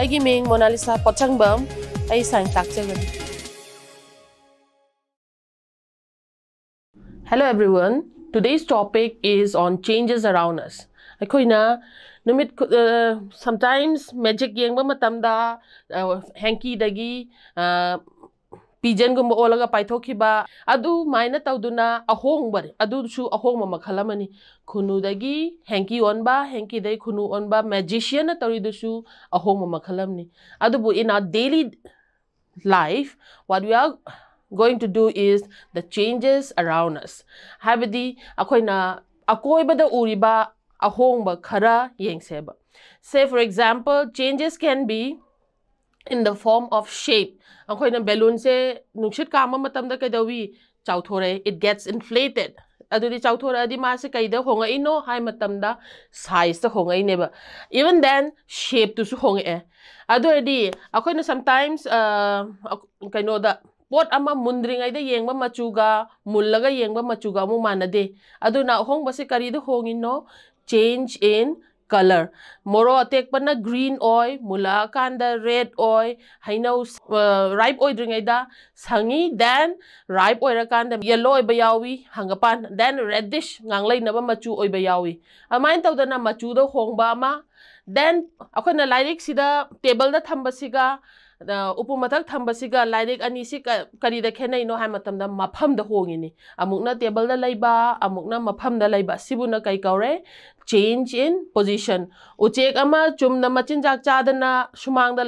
ꯑꯩꯒꯤ ꯃꯤꯡ ꯃꯣꯅꯥꯂꯤꯁꯥ ꯄꯣꯠꯁꯪꯕꯝ ꯑꯩ ꯁꯥꯏꯟꯁ ꯇꯥꯛꯆꯒꯅꯤ Hello everyone. Today's topic is on changes around us. ꯑꯩꯈꯣꯏꯅ ꯅꯨꯃꯤꯠ ꯁꯝꯇꯥꯏꯝꯁ ꯃꯦꯖꯤꯛ ꯌꯦꯡꯕ ꯃꯇꯝꯗ ꯍꯦꯡꯀꯤꯗꯒꯤ pigeon gumbo olaga paithoki ba adu maina tawduna ahong bar adu shu ahong ma khalamani khunu dagi hanki on ba hanki dai khunu on ba magician tawri du shu ahong ma khalamni adu bu ina daily life what we are going to do is the changes around us have the akoina akoi ba da uriba ahong ba khara yengse ba say for example changes can be in the form of shape akoina balloon se nungshit kama matam da kaidawi chauthore it gets inflated adudi chauthora adi ma se kaida honga ino hai matam da size ta honga ine ba even then shape tu su honga e adu adi akoina sometimes uh, kaino da pot ama mundring ai da yengba machuga mullaga yengba machuga mu manade aduna hong ba se kari da hongi no change in color. Moro atek pan na green oi, mula kan red oi, hainaw uh, ripe oi dringay da sangi, then ripe oi rakanda yellow oi bayawi, hangapan, then reddish nganglay na ba machu oi bayawi. Amain tau da na machu do hong ma, then ako na sida table da thambasiga, उपमथक थम्बसी लाइक अनी कई खेनो है मफम होंगी table Lebon कई कौरे change in position उचे चुम मचिजा चादन सुमांग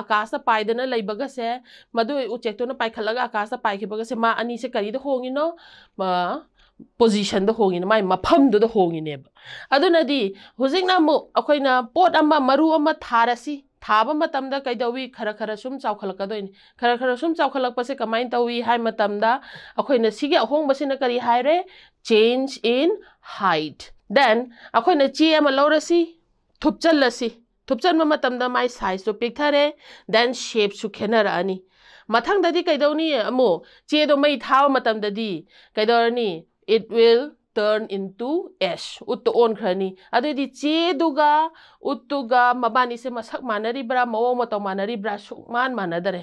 आकाश पाईदन लेबगे मद उचे पाखल आकाश पाईबगे मा अ कई हों पोजिशन हों माई मफम हों हजिना पोट मरुम थारसी ꯊꯥꯕ ꯃꯇꯝꯗ ꯀꯩꯗꯧꯏ ꯈꯔ ꯈꯔ ꯁꯨꯝ ꯆꯥꯎꯈꯠꯂꯛꯀꯗꯣꯏꯅꯤ ꯈꯔ ꯈꯔ ꯁꯨꯝ ꯆꯥꯎꯈꯠꯂꯛꯄꯁꯦ ꯀꯃꯥꯏꯅ ꯇꯧꯏ ꯍꯥꯏ ꯃꯇꯝꯗ ꯑꯩꯈꯣꯏꯅ ꯁꯤꯒꯤ ꯑꯍꯣꯡꯕꯁꯤꯅ ꯀꯔꯤ ꯍꯥꯏꯔꯦ ꯆꯦꯟꯖ ꯏꯟ ꯍꯥꯏꯠ ꯗꯦꯟ ꯑꯩꯈꯣꯏꯅ ꯆꯦ ꯑꯃ ꯂꯧꯔꯁꯤ ꯊꯨꯞꯆꯜꯂꯁꯤ ꯊꯨꯞꯆꯟꯕ ꯃꯇꯝꯗ ꯃꯥꯏ ꯁꯥꯏꯖꯇꯣ ꯄꯤꯛꯊꯔꯦ ꯗꯦꯟ ꯁꯦꯞꯁꯨ ꯈꯦꯠꯅꯔꯛꯑꯅꯤ ꯃꯊꯪꯗꯗꯤ ꯀꯩꯗꯧꯅꯤ ꯑꯃꯨꯛ ꯆꯦꯗꯣ ꯃꯩ ꯊꯥꯕ ꯃꯇꯝꯗꯗꯤ ꯀꯩꯗꯧꯔꯅꯤ it will turn into ash utto on khani adu di che duga uttu ga mabani se masak manari bra mawo mato manari bra sukman manadare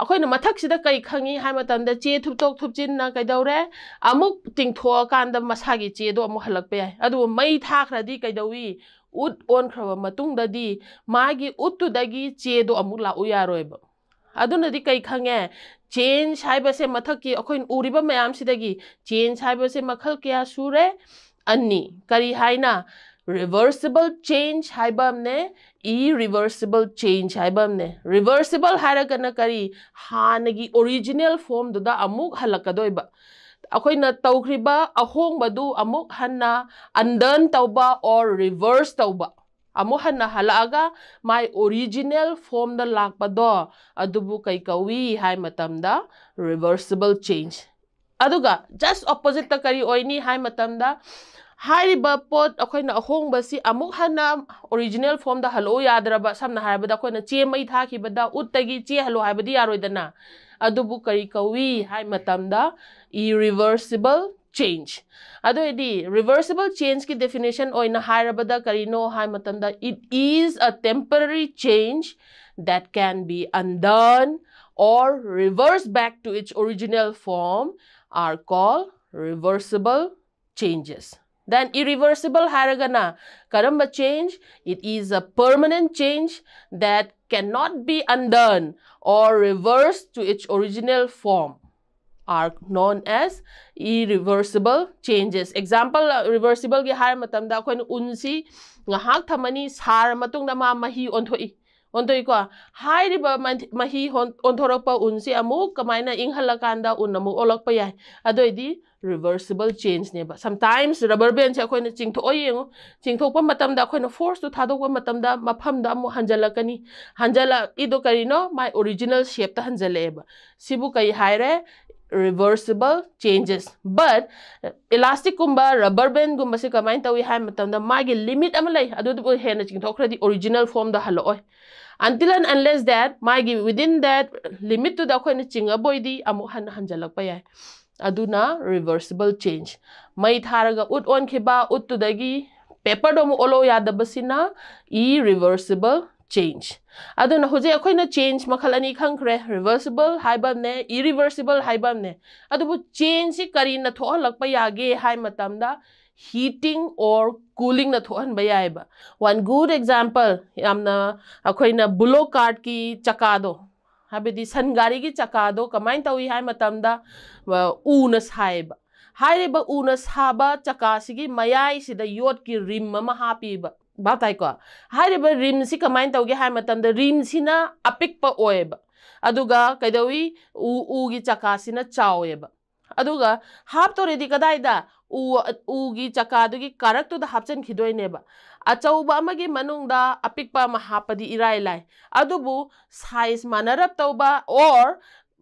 akhoi na mathak sida kai khangi hai matan da che thup tok thup chin na kai dawre amuk ting tho kan da masa gi che do amuk halak pe adu mai tha khra di kai dawi ut on khra matung da di ma gi uttu da gi che do amuk la uya roi ba aduna di kai khange change है से की अखोन उब ma'am सिदगी chain छाइब मखल क्या सूरे अन्नी करी high reversible change है ई reversible change है रिवर्सिबल है करी हानगी की ओरिजिनल फॉर्म दुद अमुक हल्कद अखोना अमुक हन अंदन तब और रिवर्स तब amo hana halaga my original form da lakpado adubu kai kawi hai matamda reversible change aduga just opposite ta kari oini hai matamda हाइरिबा पोट अखोइन अहोंगबसी अमुक हना ओरिजिनल फॉर्म दा हलो यादरबा समना हाइबदा अखोइन चे मई थाखिबदा उतगी चे हलो हाइबदी यारोइदना अदुबु करी कवी हाइ मतमदा irreversible change. Ado edi reversible change ki definition o ina hairabada karino hai matanda it is a temporary change that can be undone or reversed back to its original form are called reversible changes. Then irreversible haragana karamba change it is a permanent change that cannot be undone or reversed to its original form. are known as irreversible changes example uh, reversible ge har matam da khoi unsi si ngahak thamani sar matung na ma mahi onthoi onthoi ko hai hairiba mahi onthorokpa pa unsi amu kamaina inghala kanda unamu olok pa yai adoi di reversible change ne ba sometimes rubber band se khoi na chingtho oyeng chingtho pa matam da khoi force to thado pa matam da mapham da amu hanjala kani hanjala ido karino my original shape ta hanjale ba sibu kai re reversible changes but elastic kumba rubber band kumba se kamain tawi hai matam da magi limit am lai adu du hen ching thokra di original form da halo oi until and unless that magi within that limit to da khoina chinga boy di amu han hanjalak pa yai aduna reversible change mai tharaga ut on kheba ut tu dagi paper do mu olo yadabasina irreversible change aduna hoje na change makhalani khangre reversible haibam ne irreversible haibam ne bu change si kari na thol lakpa yage hai matam da heating or cooling na thohan ba yai ba one good example na yamna na bullock cart ki chaka do di san gari ki chaka do kamain tawi hai matam da ba. ba hai una saiba हाइब उ साब चका मयाई योट की रिम ba. ꯚꯥꯞ ꯇꯥꯏꯀꯣ ꯍꯥꯏꯔꯤꯕ ꯔꯤꯝꯁꯤ ꯀꯃꯥꯏꯅ ꯇꯧꯒꯦ ꯍꯥꯏꯕ ꯃꯇꯝꯗ ꯔꯤꯝꯁꯤꯅ ꯑꯄꯤꯛꯄ ꯑꯣꯏꯌꯦꯕ ꯑꯗꯨꯒ ꯀꯩꯗꯧꯏ ꯎ ꯎꯒꯤ ꯆꯀꯥꯁꯤꯅ ꯆꯥꯎꯋꯦꯕ ꯑꯗꯨꯒ ꯍꯥꯞꯇꯣꯔꯦꯗꯤ ꯀꯗꯥꯏꯗ ꯎ ꯎꯒꯤ ꯆꯀꯥꯗꯨꯒꯤ ꯀꯥꯔꯛꯇꯨꯗ ꯍꯥꯞꯆꯤꯟꯈꯤꯗꯣꯏꯅꯦꯕ ꯑꯆꯧꯕ ꯑꯃꯒꯤ ꯃꯅꯨꯡꯗ ꯑꯄꯤꯛꯄ ꯑꯃ ꯍꯥꯞꯄꯗꯤ ꯏꯔꯥꯏ ꯂꯥꯏ ꯑꯗꯨꯕꯨ ꯁꯥꯏꯖ ꯃꯥꯟꯅꯔꯞ ꯇꯧꯕ ꯑꯣꯔ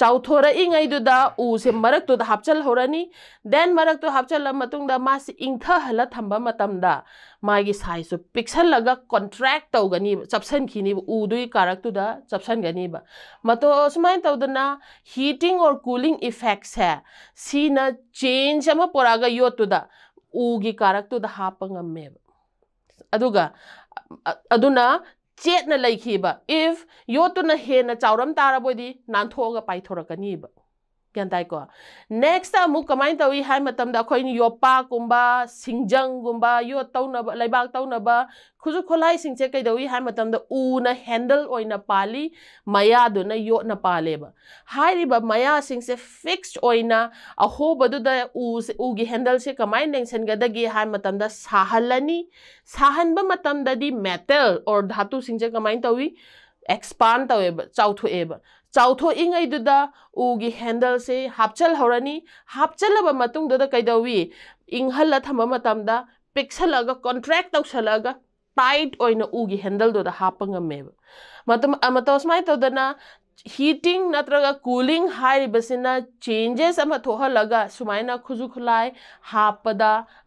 चौथोरईद उसे मरक्तुदा हापचलहौरनि देन मरक्तु हापचल मतुंगदा मासि इंथहल थम्बा मतमदा मागी साइसु पिक्सलगा कॉन्ट्रैक्ट तौगनि चपसनखिनि उदुइ कारक्तुदा चपसनगनि बा मतो सुमाइन तौदना हीटिंग और कूलिंग इफेक्ट्स है सीना चेंज अमा पोराग योद उगी कारक्तुदा हापंगमेब अदुगा अदुना เจ็ดนั่นเลยคีบ if โยตุนเฮนจะเอารำตาระบุดีนั่นทัวก็ไปทรกันยีบ gyan tai ko next ta mu kamai tawi hai matam da khoi yopa kumba singjang gumba yo tauna ba laibak tauna ba khuju kholai singche kai dawi hai matam da u na handle oina pali maya do na yo na pale ba hai ri ba maya singse fixed oina a ho badu da u u gi handle se kamai neng sen ga da gi hai matam da sahalani sahan ba matam da di metal or dhatu singche kamai tawi एक्सपान तब चौथोब चौथोद उ की से हापचल हापचल कई इंहल थम Pexels contract तौसल tight हो की हेंडल दो हाप गमेब सुम हिटिंग नत्रग कूलिंग चेंजेस सुम खुजू खुलाई हापद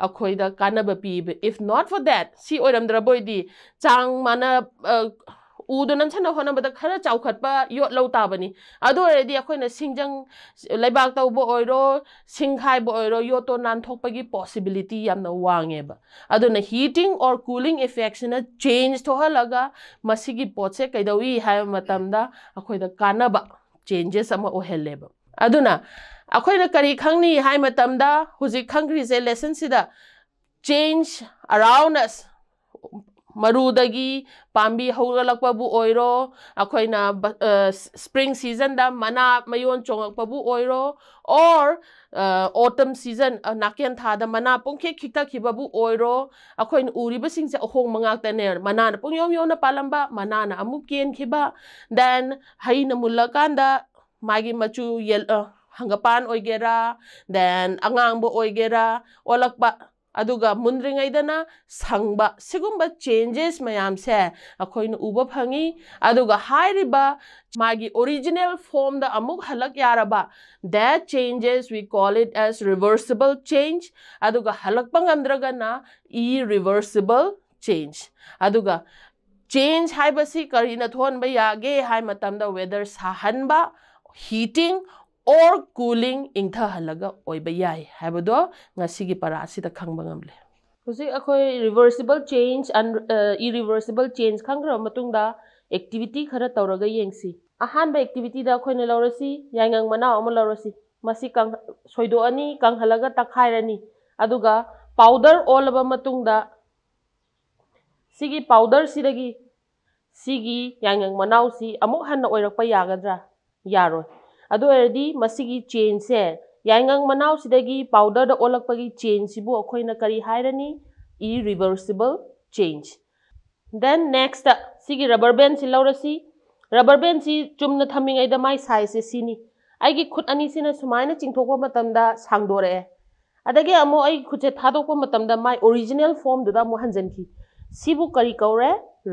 अखोद कानब पीब इफ नॉट फॉर दैट सी ओरमद्रबोदी चांग मान उद नंसनबद खर चाउखप योट लौ ताबनीजंग तौब सिंखाबो योट तो नाथप की पोसीबिलिटी वागेब हीटिंग और कूलिंग इफेक्सन चेंज थोहलगा पोसे कई अखोद कानब चेंजेस ओहेब कई खनी खग्रीजे लेसन चेंज अराउंड अस ꯃꯔꯨꯗꯒꯤ ꯄꯥꯝꯕꯤ ꯍꯧꯒꯠꯂꯛꯄꯕꯨ ꯑꯣꯏꯔꯣ ꯑꯩꯈꯣꯏꯅ ꯁ꯭ꯄ꯭ꯔꯤꯡ ꯁꯤꯖꯟꯗ ꯃꯅꯥ ꯃꯌꯣꯟ ꯆꯣꯡꯉꯛꯄꯕꯨ ꯑꯣꯏꯔꯣ ꯑꯣꯔ ꯑꯣꯇꯝ ꯁꯤꯖꯟ ꯅꯥꯀꯦꯟ ꯊꯥꯗ ꯃꯅꯥ ꯄꯨꯡꯈꯤꯛ ꯈꯤꯛꯇꯈꯤꯕꯕꯨ ꯑꯣꯏꯔꯣ ꯑꯩꯈꯣꯏꯅ ꯎꯔꯤꯕꯁꯤꯡꯁꯦ ꯑꯍꯣꯡꯕ ꯉꯥꯛꯇꯅꯦ ꯃꯅꯥꯅ ꯄꯨꯡꯌꯣꯝ ꯌꯣꯝꯅ ꯄꯥꯜꯂꯝꯕ ꯃꯅꯥꯅ ꯑꯃꯨꯛ ꯀꯦꯟꯈꯤꯕ ꯗꯦꯟ ꯍꯩꯅ ꯃꯨꯜꯂꯀꯥꯟꯗ ꯃꯥꯒꯤ ꯃꯆꯨ ꯍꯪꯒꯄꯥꯟ ꯑꯣꯏꯒꯦꯔꯥ ꯗꯦꯟ ꯑꯉꯥꯡꯕ ꯑꯣꯏꯒꯦꯔꯥ ꯑꯣꯜꯂꯛꯄ अदुगा मुंद्रिंगैदना संगबा सिगुंबा चेंजेस मयामसे अखोइन उबा फंगी अदुगा हाइरिबा मागी ओरिजिनल फॉर्म द अमुक हलक यारबा that changes we call it as reversible change अदुगा हलक पंगमद्रगना ई रिवर्सिबल चेंज अदुगा चेंज हाइबसी करीना थोन बयागे हाइ मतम द वेदर साहब heating or cooling ingtha halaga oiba yai habado ngasi gi para asida khangba ngamle hoji akhoi reversible change and uh, irreversible change khangra matungda activity khara tawraga yengsi ahanba activity da akhoi ne lawrasi yangang mana om lawrasi masi kang soido ani kang halaga takhairani aduga powder olaba matungda sigi powder sidagi sigi yangang manau si amuk hanna oirakpa yagadra yaroi अदरदी चें से यांग मनाव से powder ओलप चेन सेना कहीं irreversible change दें next सिगी रबर बेन से लौरसी रबर बेन से चुम थमी मैं साइज से सिनी खुद अनी सूमायन चिंथप सांदोर अदगे खुचे थादप मैं ओरिजिनल फोम दुम हंजन की कौर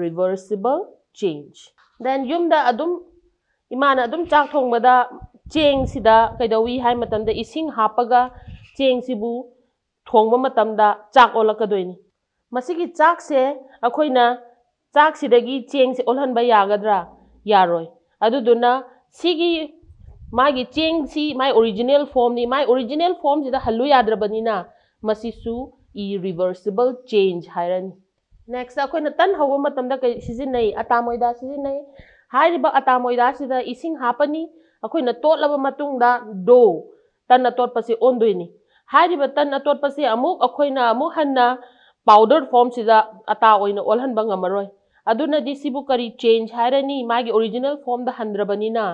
रिवर्सीबल चेंज दें यूम ꯏꯃꯥꯅ ꯑꯗꯨꯝ ꯆꯥꯛ ꯊꯣꯡꯕꯗ ꯆꯦꯡꯁꯤꯗ ꯀꯩꯗꯧꯏ ꯍꯥꯏ ꯃꯇꯝꯗ ꯏꯁꯤꯡ ꯍꯥꯞꯄꯒ ꯆꯦꯡꯁꯤꯕꯨ ꯊꯣꯡꯕ ꯃꯇꯝꯗ ꯆꯥꯛ ꯑꯣꯜꯂꯛꯀꯗꯣꯏꯅꯤ ꯃꯁꯤꯒꯤ ꯆꯥꯛꯁꯦ ꯑꯩꯈꯣꯏꯅ ꯆꯥꯛꯁꯤꯗꯒꯤ ꯆꯦꯡꯁꯦ ꯑꯣꯜꯍꯟꯕ ꯌꯥꯒꯗ꯭ꯔꯥ ꯌꯥꯔꯣꯏ ꯑꯗꯨꯗꯨꯅ ꯁꯤꯒꯤ ꯃꯥꯒꯤ ꯆꯦꯡꯁꯤ ꯃꯥꯏ ꯑꯣꯔꯤꯖꯤꯅꯦꯜ ꯐꯣꯝꯅꯤ ꯃꯥꯏ ꯑꯣꯔꯤꯖꯤꯅꯦꯜ ꯐꯣꯝꯁꯤꯗ ꯍꯜꯂꯨ ꯌꯥꯗ꯭ꯔꯕꯅꯤꯅ ꯃꯁꯤꯁꯨ irreversible change ꯍꯥꯏꯔꯅꯤ ꯅꯦꯛꯁꯇ ꯑꯩꯈꯣꯏꯅ ꯇꯟ ꯍꯧꯕ ꯃꯇꯝꯗ ꯀꯩ ꯁꯤꯖꯤꯟꯅꯩ ꯑꯇꯥ ꯃꯣꯏꯗꯥ ꯁꯤꯖꯤꯟꯅꯩ ꯍꯥꯏꯔꯤꯕ ꯑꯇꯥꯃꯣꯏꯗꯥꯁꯤꯗ ꯏꯁꯤꯡ ꯍꯥꯞꯄꯅꯤ ꯑꯩꯈꯣꯏꯅ ꯇꯣꯠꯂꯕ ꯃꯇꯨꯡꯗ ꯗꯣ ꯇꯟ ꯑꯇꯣꯠꯄꯁꯤ ꯑꯣꯟꯗꯣꯏꯅꯤ ꯍꯥꯏꯔꯤꯕ ꯇꯟ ꯑꯇꯣꯠꯄꯁꯤ ꯑꯃꯨꯛ ꯑꯩꯈꯣꯏꯅ ꯑꯃꯨꯛ ꯍꯟꯅ ꯄꯥꯎꯗꯔ ꯐꯣꯝꯁꯤꯗ ꯑꯇꯥ ꯑꯣꯏꯅ ꯑꯣꯜꯍꯟꯕ ꯉꯝꯃꯔꯣই ꯑꯗꯨꯅꯗꯤ ꯁꯤꯕꯨ ꯀꯔꯤ ꯆꯦꯟꯖ ꯍꯥꯏꯔꯅꯤ ꯃꯥꯒꯤ ꯑꯣꯔꯤꯖꯤꯅꯦꯜ ꯐꯣꯝꯗ ꯍꯟꯗ꯭ꯔꯕꯅꯤꯅ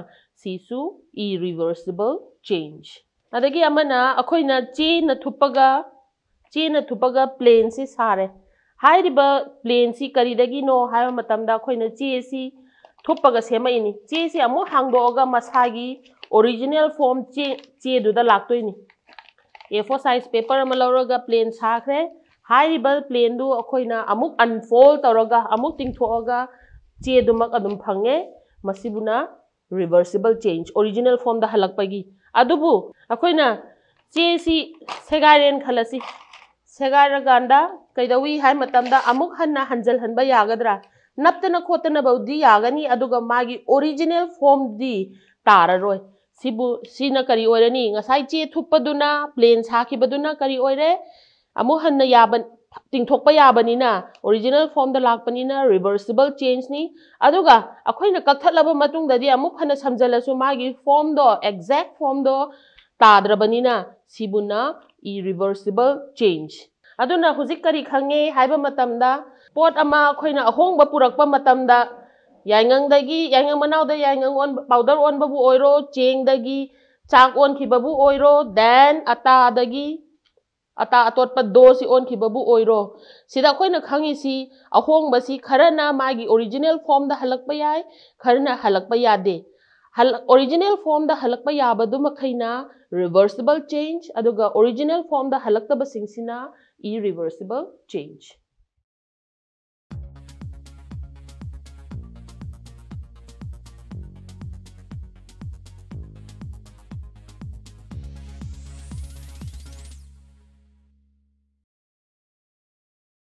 ꯁꯤꯁꯨ ꯏꯔꯤꯚꯔꯁꯤꯕꯜ ꯆꯦꯟꯖ ꯑꯗꯒꯤ ꯑꯃꯅ ꯑꯩꯈꯣꯏꯅ ꯆꯦꯅ ꯊꯨꯞꯄꯒ ꯆꯦꯅ ꯊꯨꯞꯄꯒ ꯄ꯭ꯂꯦꯟꯁꯤ ꯁꯥꯔꯦ ꯍꯥꯏꯔꯤꯕ ꯄ꯭ꯂꯦꯟꯁꯤ ꯀꯔꯤꯗꯒꯤꯅꯣ ꯍꯥꯏꯕ ꯃꯇꯝꯗ ꯑꯩꯈꯣꯏꯅ ꯆꯦꯁꯤ थोपग से चेस हांग ओरिजिनल फॉर्म चे चेद लाई ए फोर साइज पेपर में लौरग प्लेन साख्रे प्लें अखोना अनफोल तौरग तिथोग चेदम फे रिवर्सिबल चेंज ओरिजिनल फॉर्म हल्पगीब चे सेगारेन खलसी सेगारगा कई हाई हन हंजल हनब यागद्रा नप्तन खोतन बहुदी यागनी ओरिजिनल फॉर्म दी तारो कई चे थुपना प्लेन साखीबना कई हन याब तिथोप याबनीना ओरिजिनल फॉर्म लापनीना रिवर्सिबल चेंजनी कथल्बी हन सामजलसु फॉर्मदो एक्जेक् फॉर्मदो ताद्रबनीना इ रिवर्सिबल चेंज अदुना अदिक कई खाने मतदा ꯄꯣꯠ ꯑꯃ ꯑꯩꯈꯣꯏꯅ ꯑꯍꯣꯡꯕ ꯄꯨꯔꯛꯄ ꯃꯇꯝꯗ ꯌꯥꯏꯉꯪꯗꯒꯤ ꯌꯥꯏꯉꯪ ꯃꯅꯥꯎꯗ ꯌꯥꯏꯉꯪ ꯑꯣꯟꯕ ꯄꯥꯎꯗꯔ ꯑꯣꯟꯕꯕꯨ ꯑꯣꯏꯔꯣ ꯆꯦꯡꯗꯒꯤ ꯆꯥꯛ ꯑꯣꯟꯈꯤꯕꯕꯨ ꯑꯣꯏꯔꯣ ꯗꯦꯟ ꯑꯇꯥꯗꯒꯤ ꯑꯇꯥ ꯑꯇꯣꯠꯄ ꯗꯣꯁꯤ ꯑꯣꯟꯈꯤꯕꯕꯨ ꯑꯣꯏꯔꯣ ꯁꯤꯗ ꯑꯩꯈꯣꯏꯅ ꯈꯪꯉꯤꯁꯤ ꯑꯍꯣꯡꯕꯁꯤ ꯈꯔꯅ ꯃꯥꯒꯤ ꯑꯣꯔꯤꯖꯤꯅꯦꯜ ꯐꯣꯝꯗ ꯍꯜꯂꯛꯄ ꯌꯥꯏ ꯈꯔꯅ ꯍꯜꯂꯛꯄ ꯌꯥꯗꯦ ओरिजिनल फॉर्म द हलक याबद रिवर्सिबल चेंज ओरिजिनल फॉर्म द हलकबना इरिवर्सिबल चेंज